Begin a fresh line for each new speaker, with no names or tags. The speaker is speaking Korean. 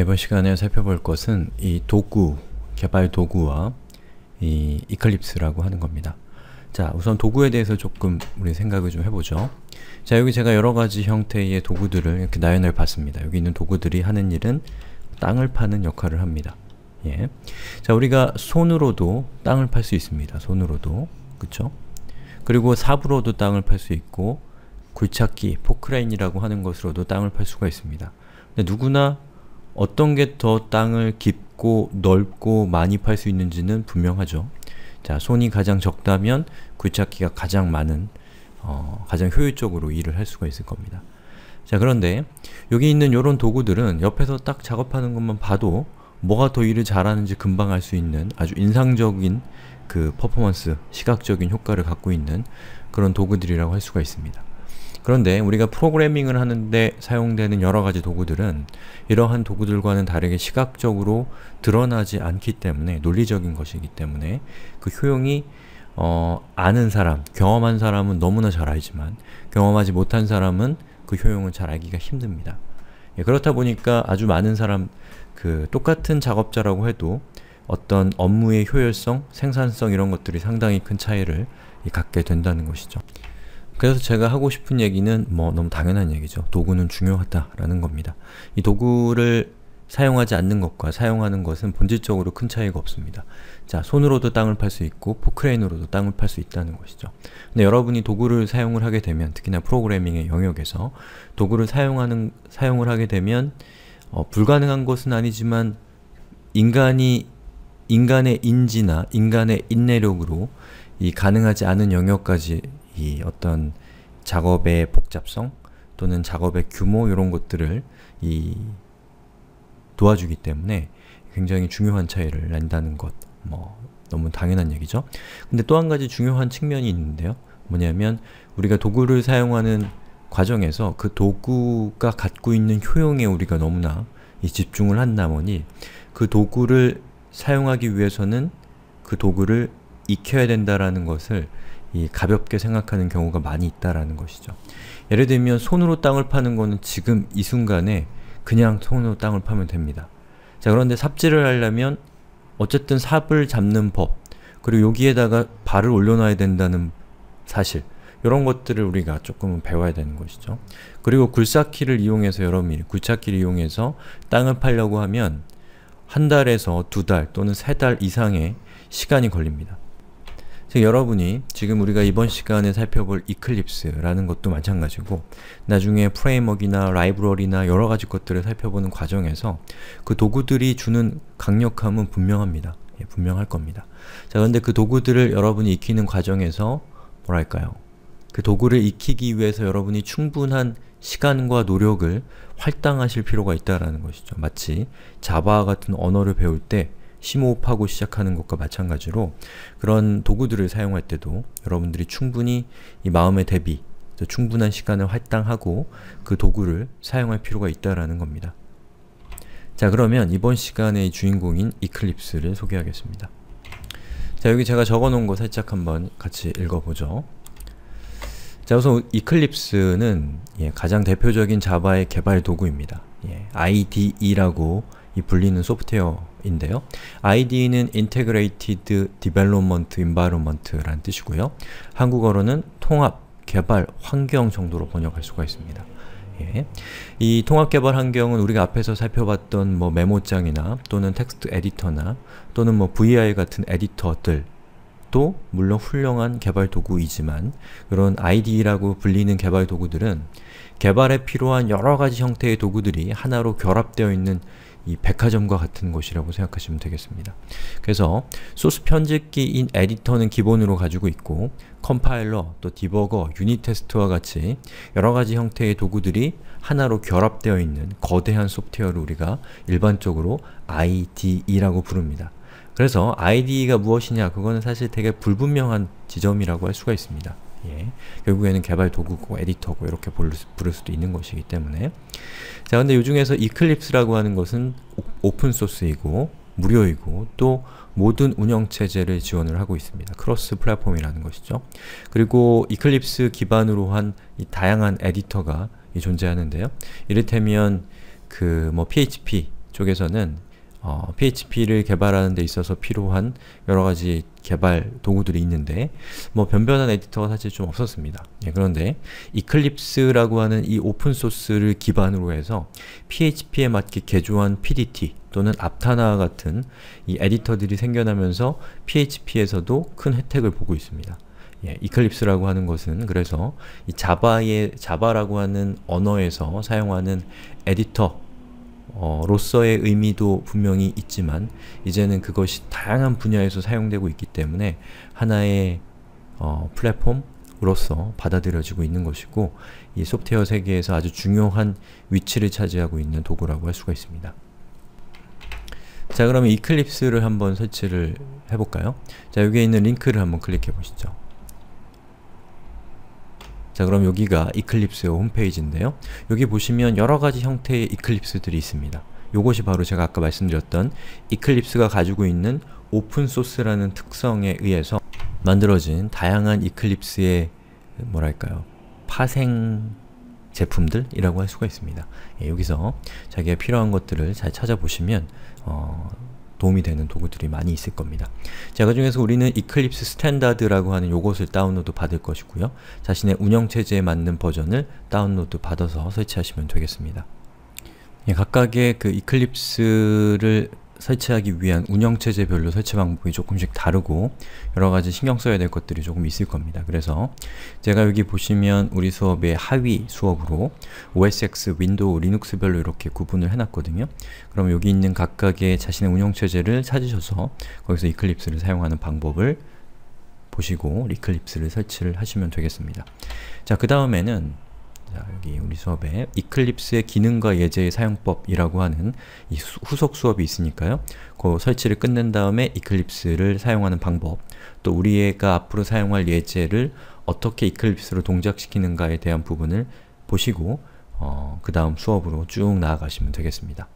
이번 시간에 살펴볼 것은 이 도구, 개발 도구와 이 이클립스라고 하는 겁니다. 자, 우선 도구에 대해서 조금 우리 생각을 좀 해보죠. 자, 여기 제가 여러가지 형태의 도구들을 이렇게 나열해 봤습니다. 여기 있는 도구들이 하는 일은 땅을 파는 역할을 합니다. 예. 자, 우리가 손으로도 땅을 팔 수 있습니다. 손으로도. 그쵸? 그리고 삽으로도 땅을 팔 수 있고 굴착기, 포크레인이라고 하는 것으로도 땅을 팔 수가 있습니다. 근데 누구나 어떤 게 더 땅을 깊고 넓고 많이 팔 수 있는지는 분명하죠. 자, 손이 가장 적다면 굴착기가 가장 많은, 어, 가장 효율적으로 일을 할 수가 있을 겁니다. 자, 그런데 여기 있는 이런 도구들은 옆에서 딱 작업하는 것만 봐도 뭐가 더 일을 잘하는지 금방 알 수 있는 아주 인상적인 그 퍼포먼스, 시각적인 효과를 갖고 있는 그런 도구들이라고 할 수가 있습니다. 그런데 우리가 프로그래밍을 하는데 사용되는 여러가지 도구들은 이러한 도구들과는 다르게 시각적으로 드러나지 않기 때문에 논리적인 것이기 때문에 그 효용이 어, 아는 사람, 경험한 사람은 너무나 잘 알지만 경험하지 못한 사람은 그효용을잘 알기가 힘듭니다. 예, 그렇다 보니까 아주 많은 사람, 그 똑같은 작업자라고 해도 어떤 업무의 효율성, 생산성 이런 것들이 상당히 큰 차이를 갖게 된다는 것이죠. 그래서 제가 하고 싶은 얘기는 뭐 너무 당연한 얘기죠. 도구는 중요하다라는 겁니다. 이 도구를 사용하지 않는 것과 사용하는 것은 본질적으로 큰 차이가 없습니다. 자, 손으로도 땅을 팔 수 있고 포크레인으로도 땅을 팔 수 있다는 것이죠. 근데 여러분이 도구를 사용을 하게 되면 특히나 프로그래밍의 영역에서 도구를 사용하는 사용을 하게 되면 어, 불가능한 것은 아니지만 인간이 인간의 인지나 인간의 인내력으로 이 가능하지 않은 영역까지 이 어떤 작업의 복잡성 또는 작업의 규모 이런 것들을 이 도와주기 때문에 굉장히 중요한 차이를 낸다는 것, 뭐 너무 당연한 얘기죠. 근데 또 한 가지 중요한 측면이 있는데요. 뭐냐면 우리가 도구를 사용하는 과정에서 그 도구가 갖고 있는 효용에 우리가 너무나 집중을 한 나머니 그 도구를 사용하기 위해서는 그 도구를 익혀야 된다라는 것을 이 가볍게 생각하는 경우가 많이 있다라는 것이죠. 예를 들면 손으로 땅을 파는 거는 지금 이 순간에 그냥 손으로 땅을 파면 됩니다. 자 그런데 삽질을 하려면 어쨌든 삽을 잡는 법 그리고 여기에다가 발을 올려놔야 된다는 사실 이런 것들을 우리가 조금은 배워야 되는 것이죠. 그리고 굴삭기를 이용해서 여러분이 굴삭기를 이용해서 땅을 팔려고 하면 한 달에서 두 달 또는 세 달 이상의 시간이 걸립니다. 즉 여러분이 지금 우리가 이번 시간에 살펴볼 e c l i p s e 라는 것도 마찬가지고 나중에 프레임워크나 라이브러리나 여러가지 것들을 살펴보는 과정에서 그 도구들이 주는 강력함은 분명합니다. 예, 분명할 겁니다. 자그데그 도구들을 여러분이 익히는 과정에서 뭐랄까요 그 도구를 익히기 위해서 여러분이 충분한 시간과 노력을 할당하실 필요가 있다라는 것이죠. 마치 자바 같은 언어를 배울 때 심호흡하고 시작하는 것과 마찬가지로 그런 도구들을 사용할 때도 여러분들이 충분히 이 마음의 대비, 충분한 시간을 할당하고 그 도구를 사용할 필요가 있다라는 겁니다. 자 그러면 이번 시간의 주인공인 이클립스를 소개하겠습니다. 자 여기 제가 적어놓은 거 살짝 한번 같이 읽어보죠. 자 우선 이클립스는 예, 가장 대표적인 자바의 개발 도구입니다. 예, IDE라고 이 불리는 소프트웨어인데요. i d 는 Integrated Development Environment라는 뜻이고요. 한국어로는 통합, 개발, 환경 정도로 번역할 수가 있습니다. 예. 이 통합개발 환경은 우리가 앞에서 살펴봤던 뭐 메모장이나 또는 텍스트 에디터나 또는 뭐 VI 같은 에디터들 도 물론 훌륭한 개발 도구이지만 그런 i d 라고 불리는 개발 도구들은 개발에 필요한 여러가지 형태의 도구들이 하나로 결합되어 있는 이 백화점과 같은 곳이라고 생각하시면 되겠습니다. 그래서 소스 편집기인 에디터는 기본으로 가지고 있고 컴파일러, 또 디버거, 유닛 테스트와 같이 여러가지 형태의 도구들이 하나로 결합되어 있는 거대한 소프트웨어를 우리가 일반적으로 IDE라고 부릅니다. 그래서 IDE가 무엇이냐, 그거는 사실 되게 불분명한 지점이라고 할 수가 있습니다. 예. 결국에는 개발 도구고 에디터고 이렇게 부를, 수도 있는 것이기 때문에 자 근데 요 중에서 e c l i p s e 라고 하는 것은 오픈소스이고 무료이고 또 모든 운영체제를 지원을 하고 있습니다. 크로스 플랫폼이라는 것이죠. 그리고 Eclipse 기반으로 한 다양한 에디터가 존재하는데요. 이를테면 그 뭐 PHP 쪽에서는 어, PHP를 개발하는 데 있어서 필요한 여러가지 개발 도구들이 있는데 뭐 변변한 에디터가 사실 좀 없었습니다. 예, 그런데 이클립스라고 하는 이 오픈소스를 기반으로 해서 PHP에 맞게 개조한 PDT 또는 앞타나 같은 이 에디터들이 생겨나면서 PHP에서도 큰 혜택을 보고 있습니다. 예, 이클립스라고 하는 것은 그래서 이 자바의 자바라고 하는 언어에서 사용하는 에디터 어, 로서의 의미도 분명히 있지만 이제는 그것이 다양한 분야에서 사용되고 있기 때문에 하나의 어, 플랫폼으로서 받아들여지고 있는 것이고 이 소프트웨어 세계에서 아주 중요한 위치를 차지하고 있는 도구라고 할 수가 있습니다. 자 그러면 이클립스를 한번 설치를 해볼까요? 자 여기에 있는 링크를 한번 클릭해 보시죠. 자 그럼 여기가 이클립스의 홈페이지인데요. 여기 보시면 여러가지 형태의 이클립스들이 있습니다. 요것이 바로 제가 아까 말씀드렸던 이클립스가 가지고 있는 오픈소스라는 특성에 의해서 만들어진 다양한 이클립스의 뭐랄까요 파생 제품들이라고 할 수가 있습니다. 예, 여기서 자기가 필요한 것들을 잘 찾아보시면 어, 도움이 되는 도구들이 많이 있을 겁니다. 자, 그 중에서 우리는 이클립스 스탠다드라고 하는 요것을 다운로드 받을 것이고요. 자신의 운영체제에 맞는 버전을 다운로드 받아서 설치하시면 되겠습니다. 예, 각각의 그 이클립스를 설치하기 위한 운영체제별로 설치 방법이 조금씩 다르고 여러가지 신경 써야 될 것들이 조금 있을 겁니다. 그래서 제가 여기 보시면 우리 수업의 하위 수업으로 OSX, 윈도우, 리눅스별로 이렇게 구분을 해놨거든요. 그럼 여기 있는 각각의 자신의 운영체제를 찾으셔서 거기서 이클립스를 사용하는 방법을 보시고 리클립스를 설치를 하시면 되겠습니다. 자, 그 다음에는 자, 여기 우리 수업에 이클립스의 기능과 예제의 사용법이라고 하는 후속 수업이 있으니까요. 그 설치를 끝낸 다음에 이클립스를 사용하는 방법, 또 우리가 앞으로 사용할 예제를 어떻게 이클립스로 동작시키는가에 대한 부분을 보시고 어, 그 다음 수업으로 쭉 나아가시면 되겠습니다.